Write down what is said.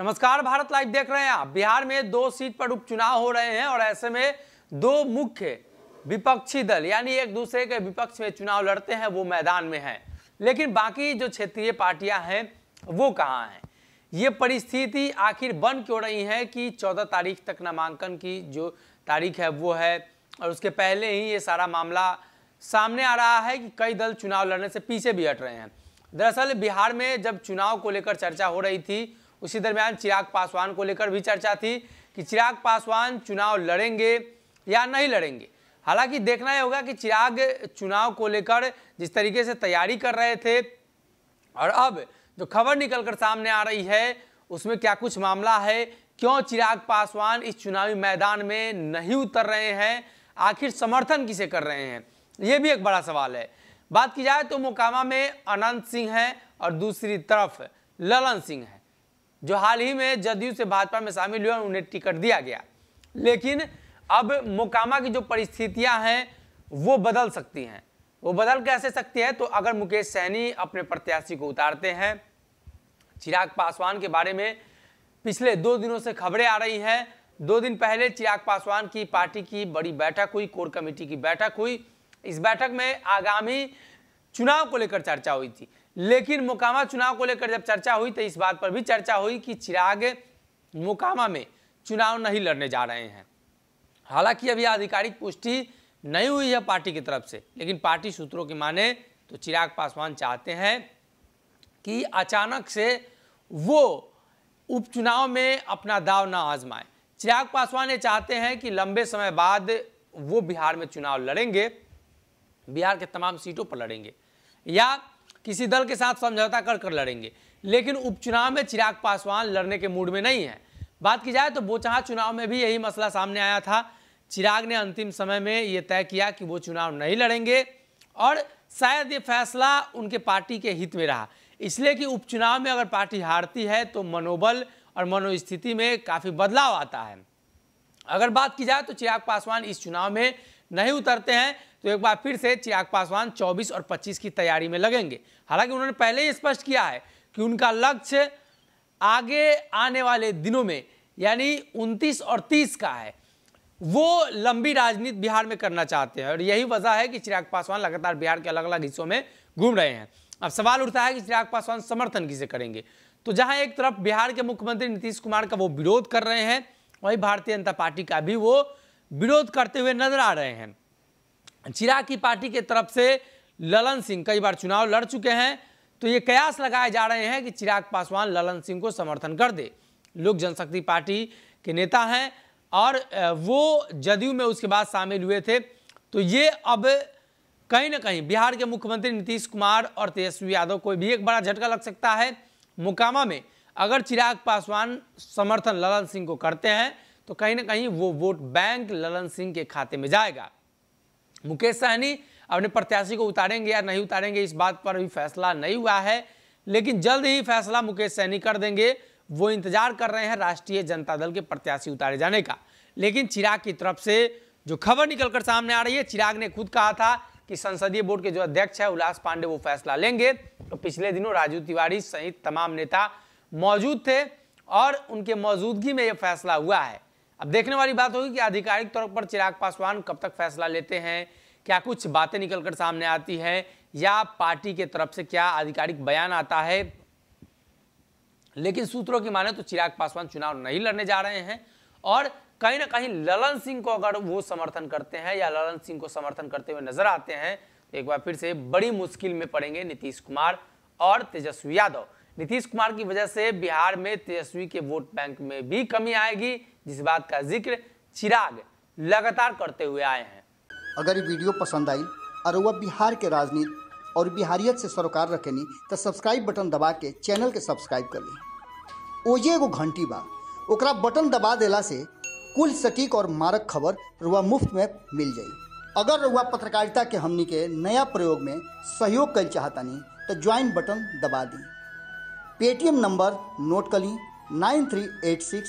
नमस्कार भारत लाइव देख रहे हैं आप बिहार में दो सीट पर उपचुनाव हो रहे हैं और ऐसे में दो मुख्य विपक्षी दल यानी एक दूसरे के विपक्ष में चुनाव लड़ते हैं वो मैदान में हैं लेकिन बाकी जो क्षेत्रीय पार्टियां हैं वो कहाँ हैं ये परिस्थिति आखिर बन क्यों रही है कि चौदह तारीख तक नामांकन की जो तारीख है वो है और उसके पहले ही ये सारा मामला सामने आ रहा है कि कई दल चुनाव लड़ने से पीछे भी हट रहे हैं दरअसल बिहार में जब चुनाव को लेकर चर्चा हो रही थी उसी दरमियान चिराग पासवान को लेकर भी चर्चा थी कि चिराग पासवान चुनाव लड़ेंगे या नहीं लड़ेंगे हालांकि देखना यह होगा कि चिराग चुनाव को लेकर जिस तरीके से तैयारी कर रहे थे और अब जो खबर निकलकर सामने आ रही है उसमें क्या कुछ मामला है क्यों चिराग पासवान इस चुनावी मैदान में नहीं उतर रहे हैं आखिर समर्थन किसे कर रहे हैं ये भी एक बड़ा सवाल है बात की जाए तो मोकामा में अनंत सिंह हैं और दूसरी तरफ ललन सिंह हैं जो हाल ही में जदयू से भाजपा में शामिल हुए उन्हें टिकट दिया गया लेकिन अब मोकामा की जो परिस्थितियां हैं वो बदल सकती हैं वो बदल कैसे सकती है तो अगर मुकेश सैनी अपने प्रत्याशी को उतारते हैं चिराग पासवान के बारे में पिछले दो दिनों से खबरें आ रही हैं दो दिन पहले चिराग पासवान की पार्टी की बड़ी बैठक हुई कोर कमेटी की बैठक हुई इस बैठक में आगामी चुनाव को लेकर चर्चा हुई थी लेकिन मोकामा चुनाव को लेकर जब चर्चा हुई तो इस बात पर भी चर्चा हुई कि चिराग मोकामा में चुनाव नहीं लड़ने जा रहे हैं हालांकि अभी आधिकारिक पुष्टि नहीं हुई है पार्टी की तरफ से लेकिन पार्टी सूत्रों की माने तो चिराग पासवान चाहते हैं कि अचानक से वो उपचुनाव में अपना दाव ना आजमाए चिराग पासवान ये चाहते हैं कि लंबे समय बाद वो बिहार में चुनाव लड़ेंगे बिहार के तमाम सीटों पर लड़ेंगे या किसी दल के साथ समझौता कर कर लड़ेंगे लेकिन उपचुनाव में चिराग पासवान लड़ने के मूड में नहीं है बात की जाए तो बोचहा चुनाव में भी यही मसला सामने आया था चिराग ने अंतिम समय में ये तय किया कि वो चुनाव नहीं लड़ेंगे और शायद ये फैसला उनके पार्टी के हित में रहा इसलिए कि उपचुनाव में अगर पार्टी हारती है तो मनोबल और मनोस्थिति में काफ़ी बदलाव आता है अगर बात की जाए तो चिराग पासवान इस चुनाव में नहीं उतरते हैं तो एक बार फिर से चिराग पासवान 24 और 25 की तैयारी में लगेंगे हालांकि उन्होंने पहले ही स्पष्ट किया है कि उनका लक्ष्य आगे आने वाले दिनों में यानी 29 और 30 का है वो लंबी राजनीति बिहार में करना चाहते हैं और यही वजह है कि चिराग पासवान लगातार बिहार के अलग अलग हिस्सों में घूम रहे हैं अब सवाल उठता है कि चिराग पासवान समर्थन किसे करेंगे तो जहां एक तरफ बिहार के मुख्यमंत्री नीतीश कुमार का वो विरोध कर रहे हैं वहीं भारतीय जनता पार्टी का भी वो विरोध करते हुए नजर आ रहे हैं चिराग की पार्टी के तरफ से ललन सिंह कई बार चुनाव लड़ चुके हैं तो ये कयास लगाए जा रहे हैं कि चिराग पासवान ललन सिंह को समर्थन कर दे लोक जनशक्ति पार्टी के नेता हैं और वो जदयू में उसके बाद शामिल हुए थे तो ये अब कहीं ना कहीं बिहार के मुख्यमंत्री नीतीश कुमार और तेजस्वी यादव को भी एक बड़ा झटका लग सकता है मोकामा में अगर चिराग पासवान समर्थन ललन सिंह को करते हैं तो कहीं ना कहीं वो वोट बैंक ललन सिंह के खाते में जाएगा मुकेश सहनी अपने प्रत्याशी को उतारेंगे या नहीं उतारेंगे इस बात पर अभी फैसला नहीं हुआ है लेकिन जल्द ही फैसला मुकेश सहनी कर देंगे वो इंतजार कर रहे हैं राष्ट्रीय जनता दल के प्रत्याशी उतारे जाने का लेकिन चिराग की तरफ से जो खबर निकलकर सामने आ रही है चिराग ने खुद कहा था कि संसदीय बोर्ड के जो अध्यक्ष है उल्लास पांडे वो फैसला लेंगे तो पिछले दिनों राजू तिवारी सहित तमाम नेता मौजूद थे और उनके मौजूदगी में यह फैसला हुआ है अब देखने वाली बात होगी कि आधिकारिक तौर पर चिराग पासवान कब तक फैसला लेते हैं क्या कुछ बातें निकलकर सामने आती हैं या पार्टी के तरफ से क्या आधिकारिक बयान आता है लेकिन सूत्रों की माने तो चिराग पासवान चुनाव नहीं लड़ने जा रहे हैं और कहीं ना कहीं ललन सिंह को अगर वो समर्थन करते हैं या ललन सिंह को समर्थन करते हुए नजर आते हैं तो एक बार फिर से बड़ी मुश्किल में पड़ेंगे नीतीश कुमार और तेजस्वी यादव नीतीश कुमार की वजह से बिहार में तेजस्वी के वोट बैंक में भी कमी आएगी जिस बात का जिक्र चिराग लगातार करते हुए आए हैं अगर ये वीडियो पसंद आई और वह बिहार के राजनीति और बिहारियत से सरोकार रखेनी तो सब्सक्राइब बटन दबा के चैनल के सब्सक्राइब कर ली ओजे एगो घंटी बा ओकरा बटन दबा देला से कुल सटीक और मारक खबर रुआ मुफ्त में मिल जाए अगर रुआ पत्रकारिता के हमनी के नया प्रयोग में सहयोग कर चाहतानी तो ज्वाइन बटन दबा दी पेटीएम नंबर नोट कर ली नाइन थ्री एट सिक्स